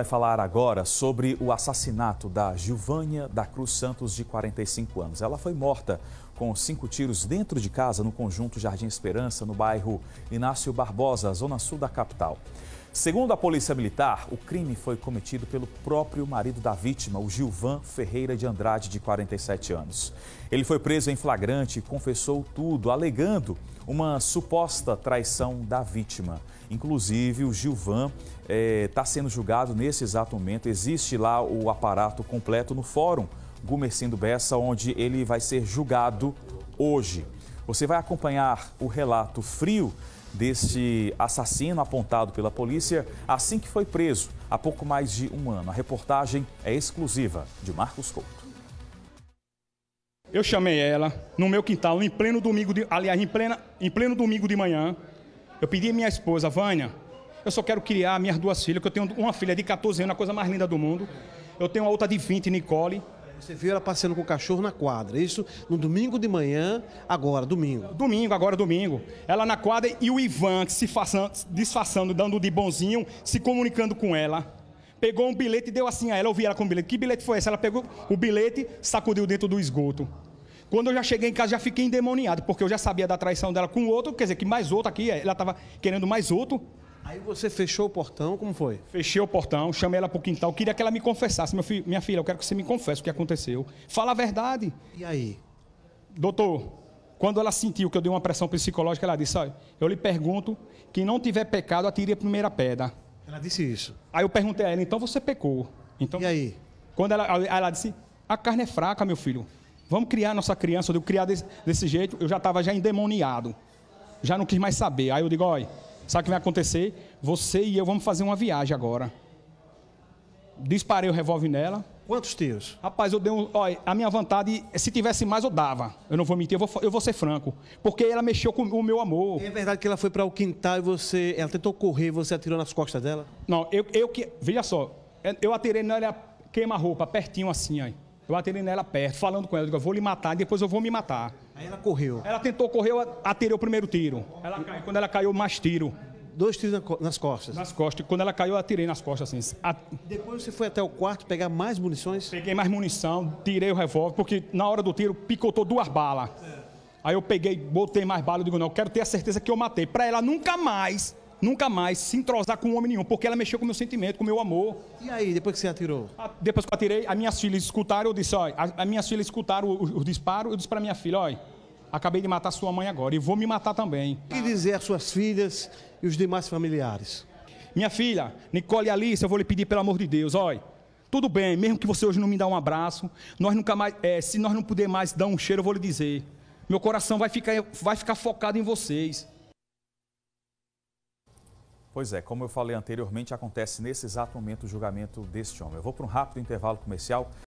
Vai falar agora sobre o assassinato da Gilvânia da Cruz Santos, de 45 anos. Ela foi morta com cinco tiros dentro de casa no conjunto Jardim Esperança, no bairro Inácio Barbosa, zona sul da capital. Segundo a Polícia Militar, o crime foi cometido pelo próprio marido da vítima, o Gilvan Ferreira de Andrade, de 47 anos. Ele foi preso em flagrante e confessou tudo, alegando uma suposta traição da vítima. Inclusive, o Gilvan está eh, sendo julgado nesse exato momento. Existe lá o aparato completo no fórum Gumercindo Bessa, onde ele vai ser julgado hoje. Você vai acompanhar o relato frio deste assassino apontado pela polícia assim que foi preso há pouco mais de um ano. A reportagem é exclusiva de Marcos Couto. Eu chamei ela no meu quintal em pleno domingo, de, aliás, em, plena, em pleno domingo de manhã. Eu pedi à minha esposa, Vânia, eu só quero criar minhas duas filhas, que eu tenho uma filha de 14 anos, a coisa mais linda do mundo. Eu tenho uma outra de 20, Nicole. Você viu ela passeando com o cachorro na quadra. Isso no domingo de manhã, agora, domingo. Domingo, agora domingo. Ela na quadra e o Ivan se façando, disfarçando, dando de bonzinho, se comunicando com ela. Pegou um bilhete e deu assim a ela. Eu vi ela com o bilhete. Que bilhete foi esse? Ela pegou o bilhete, sacudiu dentro do esgoto. Quando eu já cheguei em casa, já fiquei endemoniado, porque eu já sabia da traição dela com outro, quer dizer, que mais outro aqui, ela estava querendo mais outro. Aí você fechou o portão, como foi? Fechei o portão, chamei ela pro quintal, queria que ela me confessasse. Meu filho, minha filha, eu quero que você me confesse o que aconteceu. Fala a verdade. E aí? Doutor, quando ela sentiu que eu dei uma pressão psicológica, ela disse: Olha, eu lhe pergunto, quem não tiver pecado, atire a primeira pedra. Ela disse isso. Aí eu perguntei a ela: Então você pecou? Então, e aí? Quando ela, ela disse: A carne é fraca, meu filho. Vamos criar nossa criança. Eu digo: Criar desse, desse jeito, eu já estava já endemoniado. Já não quis mais saber. Aí eu digo: Olha Sabe o que vai acontecer? Você e eu vamos fazer uma viagem agora. Disparei o revólver nela. Quantos tiros? Rapaz, eu dei um. Olha, a minha vontade, se tivesse mais, eu dava. Eu não vou mentir, eu vou, eu vou ser franco. Porque ela mexeu com o meu amor. É verdade que ela foi para o quintal e você. Ela tentou correr e você atirou nas costas dela? Não, eu, eu que. Veja só, é, eu atirei nela queima-roupa, pertinho assim, aí. Eu atirei nela perto, falando com ela, eu digo, eu vou lhe matar, e depois eu vou me matar. Aí ela correu. Ela tentou correr, atirei o primeiro tiro. Ela caiu. Quando ela caiu, mais tiro. Dois tiros nas costas. Nas costas. Quando ela caiu, eu atirei nas costas assim. At... Depois você foi até o quarto pegar mais munições? Peguei mais munição, tirei o revólver, porque na hora do tiro picotou duas balas. É. Aí eu peguei, botei mais bala, eu digo, não, eu quero ter a certeza que eu matei. Para ela nunca mais, nunca mais se entrosar com um homem nenhum, porque ela mexeu com o meu sentimento, com o meu amor. E aí, depois que você atirou? A, depois que eu atirei, as minhas filhas escutaram, eu disse, olha, as minhas filhas escutaram o, o, o disparo, eu disse para minha filha, olha acabei de matar sua mãe agora e vou me matar também. O que dizer às suas filhas e os demais familiares? Minha filha, Nicole e Alice, eu vou lhe pedir pelo amor de Deus, olha. Tudo bem, mesmo que você hoje não me dá um abraço, nós nunca mais, é, se nós não puder mais dar um cheiro, eu vou lhe dizer. Meu coração vai ficar, vai ficar focado em vocês. Pois é, como eu falei anteriormente, acontece nesse exato momento o julgamento deste homem. Eu vou para um rápido intervalo comercial.